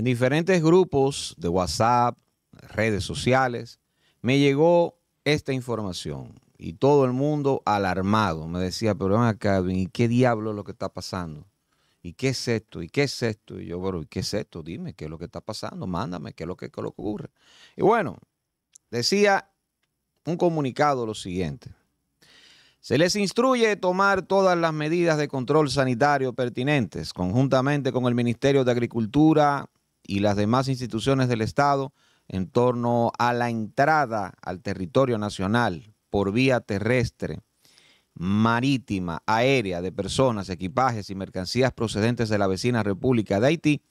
en diferentes grupos de WhatsApp, redes sociales, me llegó esta información y todo el mundo alarmado. Me decía, pero ven acá, ¿y qué diablo es lo que está pasando? ¿Y qué es esto? ¿Y qué es esto? Y yo, bueno, ¿y qué es esto? Dime, ¿qué es lo que está pasando? Mándame, ¿qué lo que, qué es lo que ocurre? Y bueno, decía un comunicado lo siguiente. Se les instruye tomar todas las medidas de control sanitario pertinentes, conjuntamente con el Ministerio de Agricultura, y las demás instituciones del Estado en torno a la entrada al territorio nacional por vía terrestre, marítima, aérea de personas, equipajes y mercancías procedentes de la vecina República de Haití,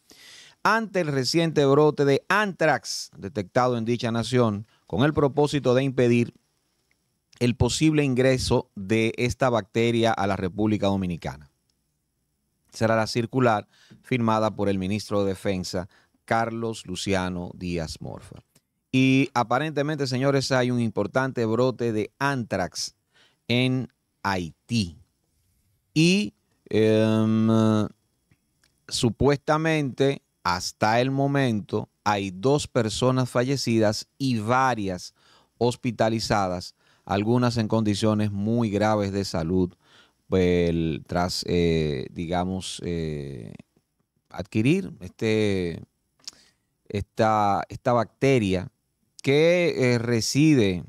ante el reciente brote de anthrax detectado en dicha nación, con el propósito de impedir el posible ingreso de esta bacteria a la República Dominicana será la circular firmada por el ministro de Defensa, Carlos Luciano Díaz Morfa. Y aparentemente, señores, hay un importante brote de anthrax en Haití. Y em, supuestamente, hasta el momento, hay dos personas fallecidas y varias hospitalizadas, algunas en condiciones muy graves de salud pues, tras, eh, digamos, eh, adquirir este, esta, bacteria que eh, reside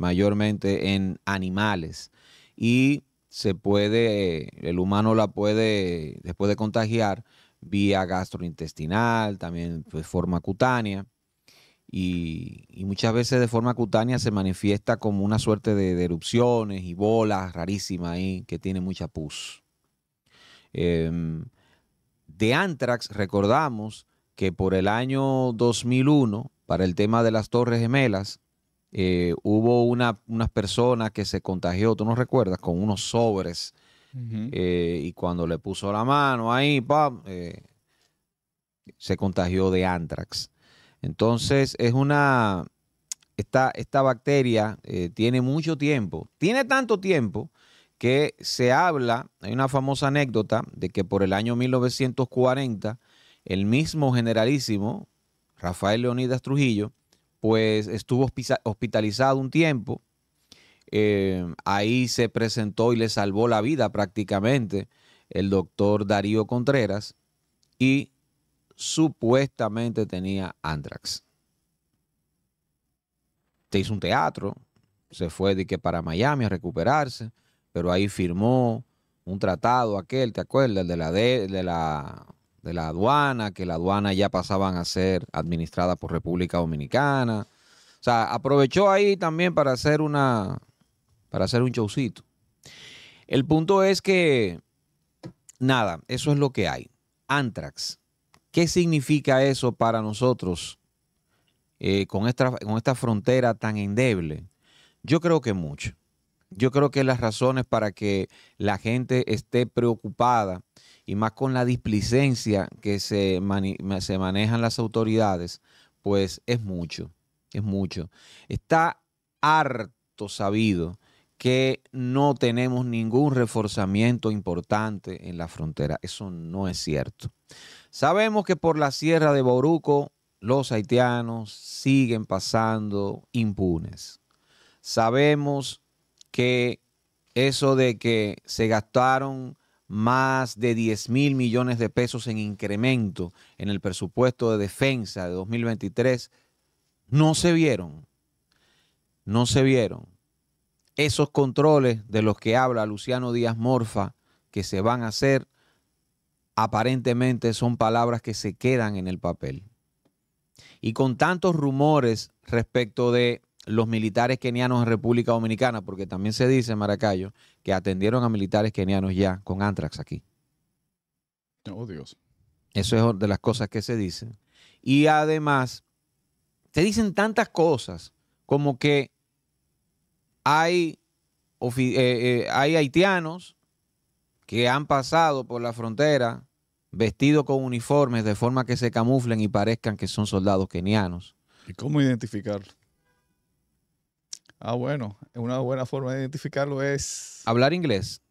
mayormente en animales y se puede, el humano la puede, después de contagiar, vía gastrointestinal, también de pues, forma cutánea y, muchas veces de forma cutánea se manifiesta como una suerte de, erupciones y bolas rarísimas ahí que tiene mucha pus. Em, de Antrax recordamos que por el año 2001, para el tema de las Torres Gemelas, eh, hubo una, unas personas que se contagió, tú no recuerdas, con unos sobres. Eh, y cuando le puso la mano ahí, ¡pam! Eh, se contagió de antrax. Entonces es una, esta, esta bacteria eh, tiene mucho tiempo, tiene tanto tiempo que se habla, hay una famosa anécdota de que por el año 1940 el mismo generalísimo Rafael Leonidas Trujillo, pues estuvo hospitalizado un tiempo, eh, ahí se presentó y le salvó la vida prácticamente el doctor Darío Contreras y supuestamente tenía Antrax Te hizo un teatro, se fue de que para Miami a recuperarse, pero ahí firmó un tratado aquel, ¿te acuerdas? El de la, de, la, aduana, que la aduana ya pasaban a ser administrada por República Dominicana. O sea, aprovechó ahí también para hacer una para hacer un showcito. El punto es que nada, eso es lo que hay. Antrax ¿Qué significa eso para nosotros eh, con, esta, con esta frontera tan endeble? Yo creo que mucho. Yo creo que las razones para que la gente esté preocupada y más con la displicencia que se, se manejan las autoridades, pues es mucho, es mucho. Está harto sabido que no tenemos ningún reforzamiento importante en la frontera. Eso no es cierto. Sabemos que por la sierra de Boruco los haitianos siguen pasando impunes. Sabemos que eso de que se gastaron más de 10 mil millones de pesos en incremento en el presupuesto de defensa de 2023, no se vieron. No se vieron esos controles de los que habla Luciano Díaz Morfa, que se van a hacer, aparentemente son palabras que se quedan en el papel. Y con tantos rumores respecto de los militares kenianos en República Dominicana, porque también se dice, Maracayo, que atendieron a militares kenianos ya con Antrax aquí. Oh, Dios. Eso es de las cosas que se dicen. Y además, se dicen tantas cosas como que eh, eh, hay, haitianos que han pasado por la frontera vestidos con uniformes de forma que se camuflen y parezcan que son soldados kenianos. ¿Y cómo identificarlo? Ah, bueno, una buena forma de identificarlo es... Hablar inglés.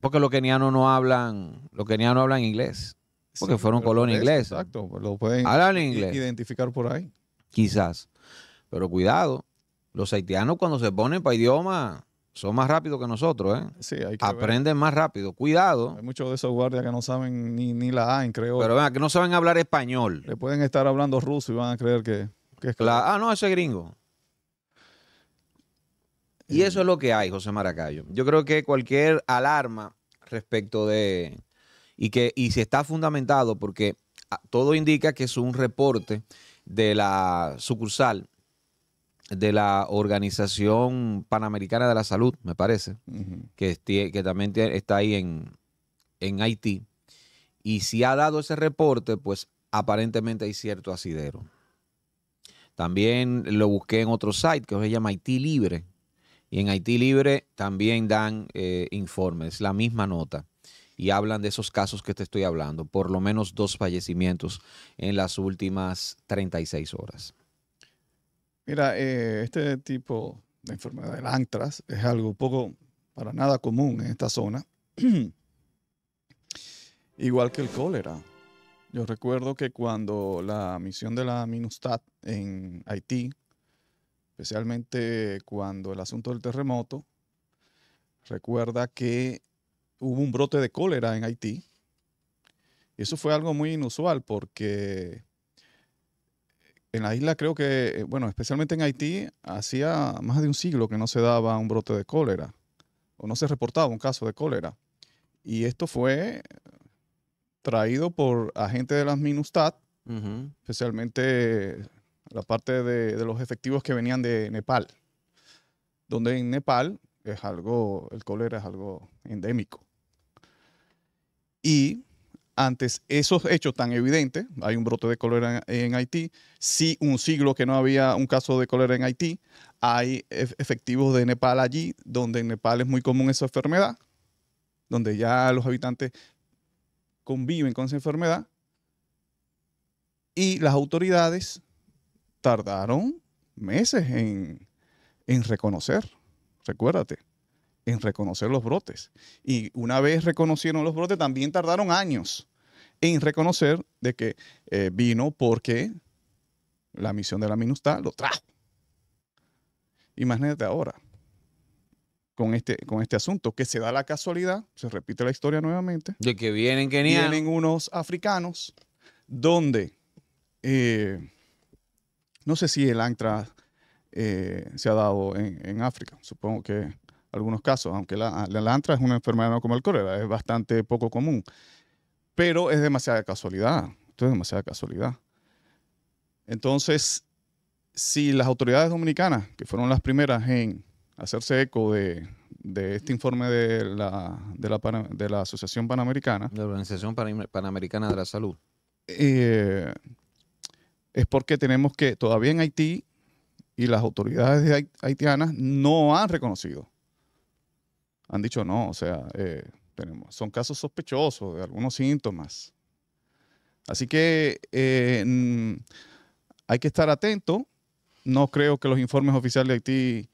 Porque los kenianos no hablan, los kenianos hablan inglés. Porque fueron colonia inglesa. Exacto, lo pueden inglés. identificar por ahí. Quizás. Pero cuidado, los haitianos cuando se ponen para idioma son más rápidos que nosotros, ¿eh? Sí, hay que Aprenden más rápido. Cuidado. Hay muchos de esos guardias que no saben ni, la A creo. Pero venga, que no saben hablar español. Le pueden estar hablando ruso y van a creer que, es claro. Ah, no, ese gringo. Y eh. eso es lo que hay, José Maracayo. Yo creo que cualquier alarma respecto de... Y que y si está fundamentado porque ah, todo indica que es un reporte de la sucursal de la Organización Panamericana de la Salud, me parece, que, también está ahí en, en Haití. Y si ha dado ese reporte, pues aparentemente hay cierto asidero. También lo busqué en otro site que se llama Haití Libre. Y en Haití Libre también dan eh, informes, la misma nota. Y hablan de esos casos que te estoy hablando. Por lo menos dos fallecimientos en las últimas 36 horas. Mira, eh, este tipo de enfermedad del antras es algo poco, para nada común en esta zona. Igual que el cólera. Yo recuerdo que cuando la misión de la MINUSTAT en Haití, especialmente cuando el asunto del terremoto, recuerda que hubo un brote de cólera en Haití. Eso fue algo muy inusual porque en la isla creo que, eh, bueno, especialmente en Haití, hacía más de un siglo que no se daba un brote de cólera, o no se reportaba un caso de cólera. Y esto fue traído por agentes de las MINUSTAT, especialmente la parte de, los efectivos que venían de Nepal, donde en Nepal es algo, el cólera es algo endémico. Y antes esos hechos tan evidentes, hay un brote de cólera en, Haití, sí un siglo que no había un caso de cólera en Haití, hay efectivos de Nepal allí, donde en Nepal es muy común esa enfermedad, donde ya los habitantes conviven con esa enfermedad, y las autoridades tardaron meses en reconocer, recuérdate en reconocer los brotes. Y una vez reconocieron los brotes, también tardaron años en reconocer de que eh, vino porque la misión de la MINUSTA lo trajo. Imagínate ahora con este, con este asunto, que se da la casualidad, se repite la historia nuevamente. De que vienen Vienen unos africanos donde, eh, no sé si el ANTRA eh, se ha dado en África, supongo que algunos casos, aunque la, lantra es una enfermedad como el cólera, es bastante poco común, pero es demasiada casualidad, es demasiada casualidad. Entonces, si las autoridades dominicanas, que fueron las primeras en hacerse eco de, este informe de la, Asociación Panamericana, de la Asociación Panamericana. Organización Panamericana de la Salud. Eh, es porque tenemos que todavía en Haití y las autoridades haitianas no han reconocido han dicho no, o sea, eh, tenemos, son casos sospechosos de algunos síntomas. Así que eh, hay que estar atento. No creo que los informes oficiales de Haití...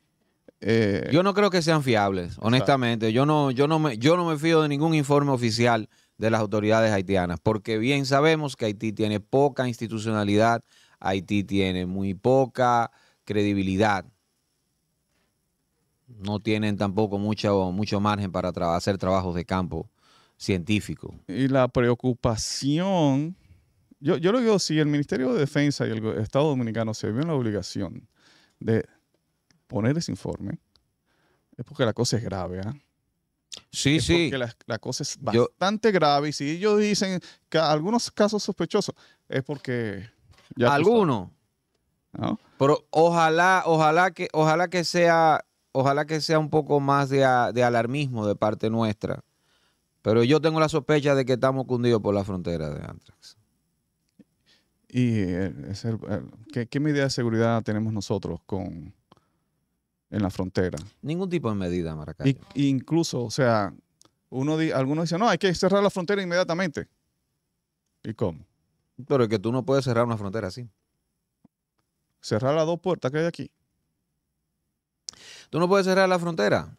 Eh, yo no creo que sean fiables, honestamente. Yo no, yo, no me, yo no me fío de ningún informe oficial de las autoridades haitianas, porque bien sabemos que Haití tiene poca institucionalidad, Haití tiene muy poca credibilidad no tienen tampoco mucho, mucho margen para hacer trabajos de campo científico. Y la preocupación, yo, yo lo digo, si el Ministerio de Defensa y el Estado Dominicano se en la obligación de poner ese informe, es porque la cosa es grave, ¿ah? Sí, sí. Porque la, cosa es bastante grave. Y si ellos dicen que algunos casos sospechosos, es porque. algunos. Pero ojalá, ojalá que, ojalá que sea ojalá que sea un poco más de, alarmismo de parte nuestra. Pero yo tengo la sospecha de que estamos cundidos por la frontera de Antrax. ¿Y eh, eh, ¿qué, medida de seguridad tenemos nosotros con, en la frontera? Ningún tipo de medida, Maracay. incluso, o sea, uno algunos dicen, no, hay que cerrar la frontera inmediatamente. ¿Y cómo? Pero es que tú no puedes cerrar una frontera así. Cerrar las dos puertas que hay aquí. Tú no puedes cerrar la frontera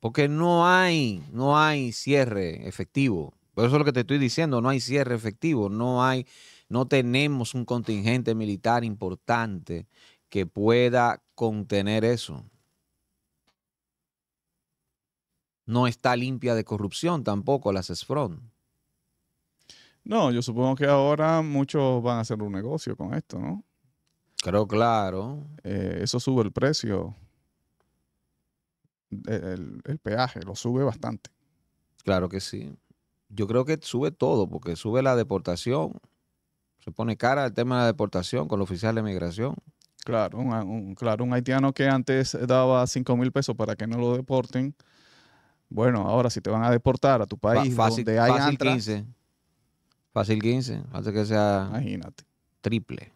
porque no hay, no hay cierre efectivo. Por eso es lo que te estoy diciendo, no hay cierre efectivo, no hay, no tenemos un contingente militar importante que pueda contener eso. No está limpia de corrupción tampoco la CESFRON. No, yo supongo que ahora muchos van a hacer un negocio con esto, ¿no? Creo claro. Eh, eso sube el precio el, peaje, lo sube bastante. Claro que sí. Yo creo que sube todo, porque sube la deportación. Se pone cara el tema de la deportación con los oficiales de migración. Claro, un, claro, un haitiano que antes daba 5 mil pesos para que no lo deporten. Bueno, ahora si te van a deportar a tu país fácil, fácil 15. Fácil 15. Hace que sea imagínate. triple.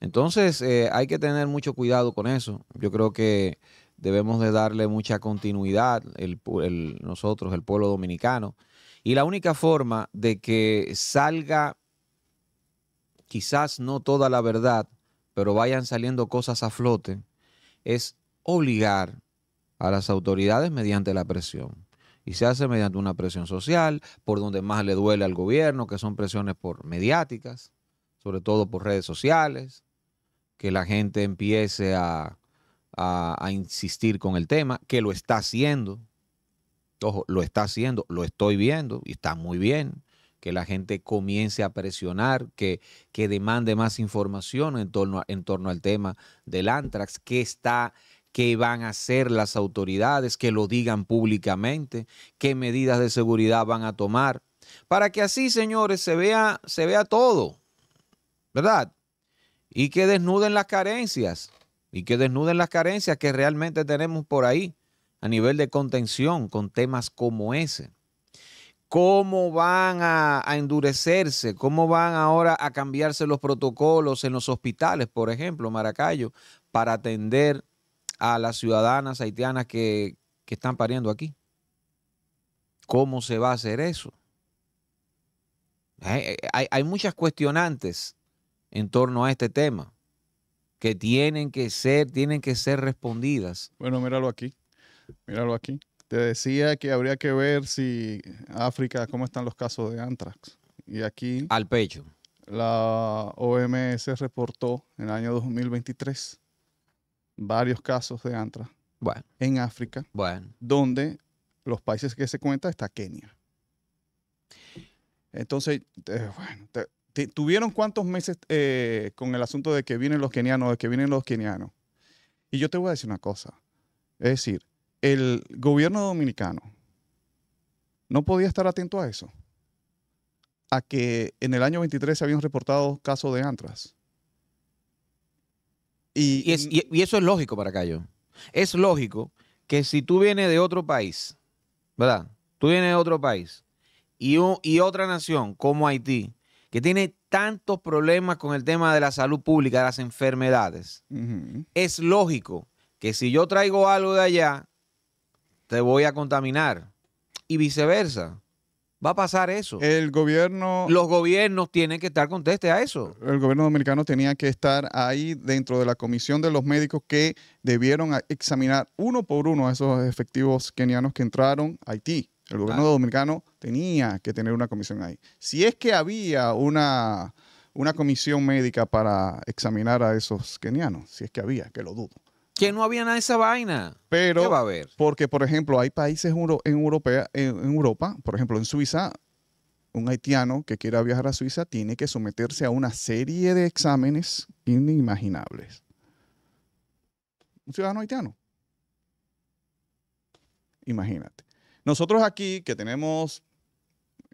Entonces eh, hay que tener mucho cuidado con eso. Yo creo que debemos de darle mucha continuidad nosotros, el pueblo dominicano. Y la única forma de que salga quizás no toda la verdad, pero vayan saliendo cosas a flote, es obligar a las autoridades mediante la presión. Y se hace mediante una presión social, por donde más le duele al gobierno, que son presiones por mediáticas, sobre todo por redes sociales, que la gente empiece a a, insistir con el tema, que lo está haciendo. Ojo, lo está haciendo, lo estoy viendo y está muy bien que la gente comience a presionar, que, que demande más información en torno, en torno al tema del antrax, qué está, qué van a hacer las autoridades, que lo digan públicamente, qué medidas de seguridad van a tomar, para que así, señores, se vea, se vea todo, ¿verdad? Y que desnuden las carencias, y que desnuden las carencias que realmente tenemos por ahí a nivel de contención con temas como ese. ¿Cómo van a, endurecerse? ¿Cómo van ahora a cambiarse los protocolos en los hospitales, por ejemplo, Maracayo, para atender a las ciudadanas haitianas que, que están pariendo aquí? ¿Cómo se va a hacer eso? hay muchas cuestionantes en torno a este tema que tienen que ser, tienen que ser respondidas. Bueno, míralo aquí, míralo aquí. Te decía que habría que ver si África, cómo están los casos de antrax. Y aquí... Al pecho. La OMS reportó en el año 2023 varios casos de antrax bueno. en África, bueno. donde los países que se cuenta está Kenia. Entonces, bueno, ¿Tuvieron cuántos meses eh, con el asunto de que vienen los kenianos, de que vienen los kenianos? Y yo te voy a decir una cosa. Es decir, el gobierno dominicano no podía estar atento a eso. A que en el año 23 se habían reportado casos de antras. Y, eso es lógico para Cayo. Es lógico que si tú vienes de otro país, ¿verdad? Tú vienes de otro país y otra nación como Haití que tiene tantos problemas con el tema de la salud pública, de las enfermedades, es lógico que si yo traigo algo de allá, te voy a contaminar. Y viceversa. Va a pasar eso. El gobierno. Los gobiernos tienen que estar conteste a eso. El gobierno dominicano tenía que estar ahí dentro de la comisión de los médicos que debieron examinar uno por uno a esos efectivos kenianos que entraron a Haití. El gobierno dominicano tenía que tener una comisión ahí. Si es que había una, una comisión médica para examinar a esos kenianos, si es que había, que lo dudo. Que no había nada de esa vaina. Pero, va a haber? Porque, por ejemplo, hay países en, en Europa, por ejemplo, en Suiza, un haitiano que quiera viajar a Suiza tiene que someterse a una serie de exámenes inimaginables. Un ciudadano haitiano. Imagínate. Nosotros aquí, que tenemos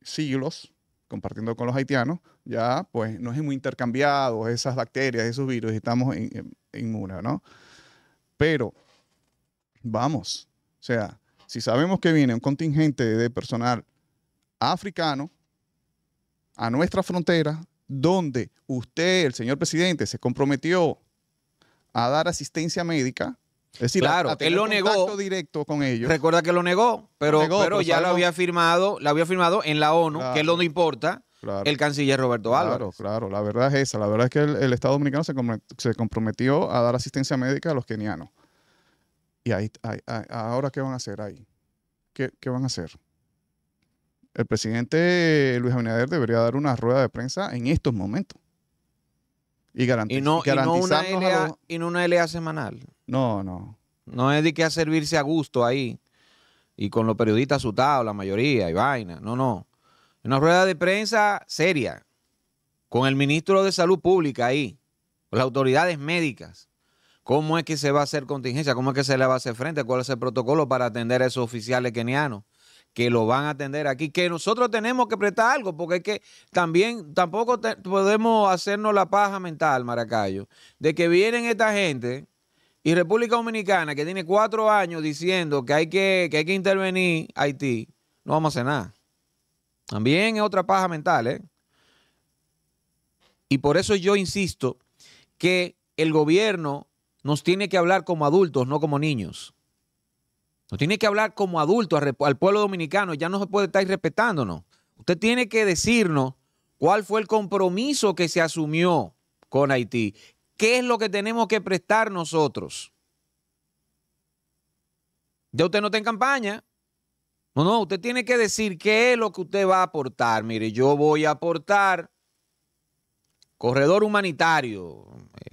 siglos compartiendo con los haitianos, ya pues nos hemos intercambiado esas bacterias, esos virus, y estamos en inmunes, ¿no? Pero vamos, o sea, si sabemos que viene un contingente de personal africano a nuestra frontera, donde usted, el señor presidente, se comprometió a dar asistencia médica, es decir, claro, él lo negó. directo con ellos. Recuerda que lo negó, pero, pero, ya lo había firmado, lo había firmado en la ONU, que es lo no importa. el canciller Roberto Álvarez. Claro, claro, la verdad es esa. La verdad es que el, Estado Dominicano se, se, comprometió a dar asistencia médica a los kenianos. ¿Y ahí, ahí, ahora qué van a hacer ahí? ¿Qué, ¿Qué van a hacer? El presidente Luis Abinader debería dar una rueda de prensa en estos momentos y, no, una LA, semanal. No, no. No es de que a servirse a gusto ahí y con los periodistas asustados, la mayoría y vaina. No, no. Una rueda de prensa seria con el ministro de Salud Pública ahí, con las autoridades médicas. ¿Cómo es que se va a hacer contingencia? ¿Cómo es que se le va a hacer frente? ¿Cuál es el protocolo para atender a esos oficiales kenianos? que lo van a atender aquí, que nosotros tenemos que prestar algo, porque es que también tampoco podemos hacernos la paja mental, Maracayo, de que vienen esta gente y República Dominicana, que tiene cuatro años diciendo que hay que, que, hay que intervenir Haití, no vamos a hacer nada. También es otra paja mental, ¿eh? Y por eso yo insisto que el gobierno nos tiene que hablar como adultos, no como niños. No tiene que hablar como adulto al pueblo dominicano, ya no se puede estar respetándonos. Usted tiene que decirnos cuál fue el compromiso que se asumió con Haití, qué es lo que tenemos que prestar nosotros. Ya usted no está en campaña. No, no, usted tiene que decir qué es lo que usted va a aportar. Mire, yo voy a aportar corredor humanitario,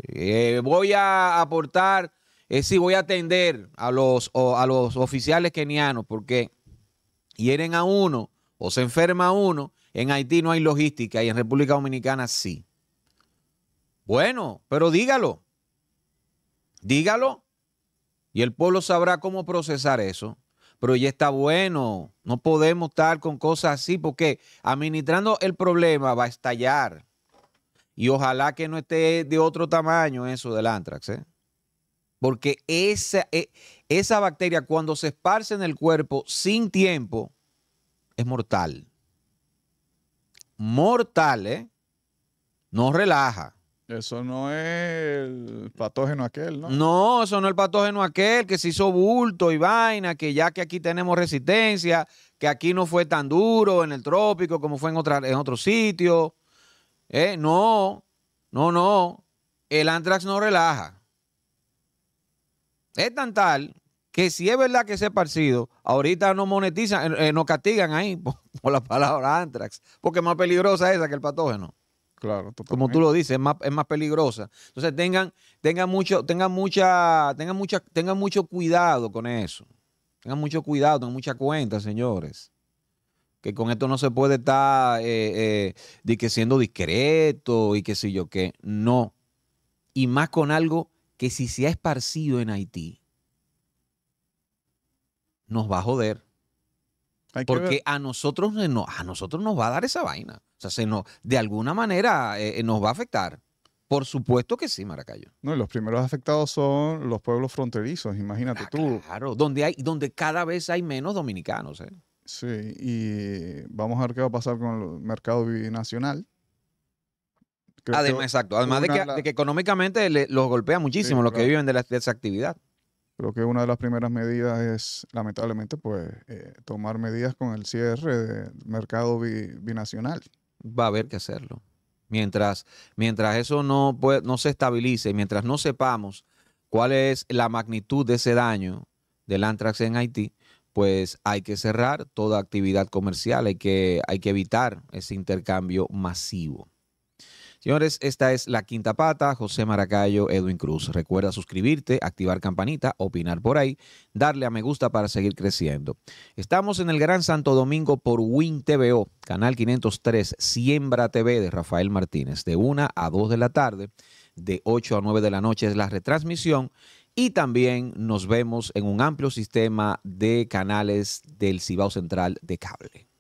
eh, voy a aportar es si voy a atender a los, los oficiales kenianos porque hieren a uno o se enferma uno. En Haití no hay logística y en República Dominicana sí. Bueno, pero dígalo. Dígalo. Y el pueblo sabrá cómo procesar eso. Pero ya está bueno. No podemos estar con cosas así porque administrando el problema va a estallar. Y ojalá que no esté de otro tamaño eso del antrax. ¿eh? porque e, esa, bacteria cuando se esparce en el cuerpo sin tiempo es mortal. Mortal, ¿eh? No relaja. Eso no es el patógeno aquel, ¿no? No, eso no es el patógeno aquel que se hizo bulto y vaina, que ya que aquí tenemos resistencia, que aquí no fue tan duro en el trópico como fue en, otra, en otro sitio. Eh, no, no, no. El antrax no relaja. Es tan tal que si es verdad que ese parcido, ahorita no monetizan, eh, eh, nos no castigan ahí por, la palabra antrax, porque es más peligrosa esa que el patógeno. Claro, Como tú lo dices, es más, peligrosa. Entonces tengan, tengan mucho, tengan mucha, mucha, mucho cuidado con eso. Tengan mucho cuidado, tengan mucha cuenta, señores. Que con esto no se puede estar eh, eh siendo discreto y qué sé yo qué. No. Y más con algo que si se ha esparcido en Haití, nos va a joder. Porque a nosotros, a nosotros nos va a dar esa vaina. O sea, se nos, de alguna manera eh, eh, nos va a afectar. Por supuesto que sí, Maracayo. No, los primeros afectados son los pueblos fronterizos, imagínate ah, tú. Claro, donde, hay, donde cada vez hay menos dominicanos. ¿eh? Sí, y vamos a ver qué va a pasar con el mercado binacional además, exacto. Además de que, económicamente los golpea muchísimo los que viven de, esa actividad. Creo que una de las primeras medidas es, lamentablemente, pues eh, tomar medidas con el cierre del mercado binacional. Va a haber que hacerlo. Mientras, mientras eso no, puede, no se estabilice, mientras no sepamos cuál es la magnitud de ese daño del Antrax en Haití, pues hay que cerrar toda actividad comercial, hay que, hay que evitar ese intercambio masivo. Señores, esta es La Quinta Pata, José Maracayo, Edwin Cruz. Recuerda suscribirte, activar campanita, opinar por ahí, darle a me gusta para seguir creciendo. Estamos en el Gran Santo Domingo por Win TVO, canal 503, Siembra TV de Rafael Martínez, de 1 a 2 de la tarde, de 8 a 9 de la noche es la retransmisión. Y también nos vemos en un amplio sistema de canales del Cibao Central de cable.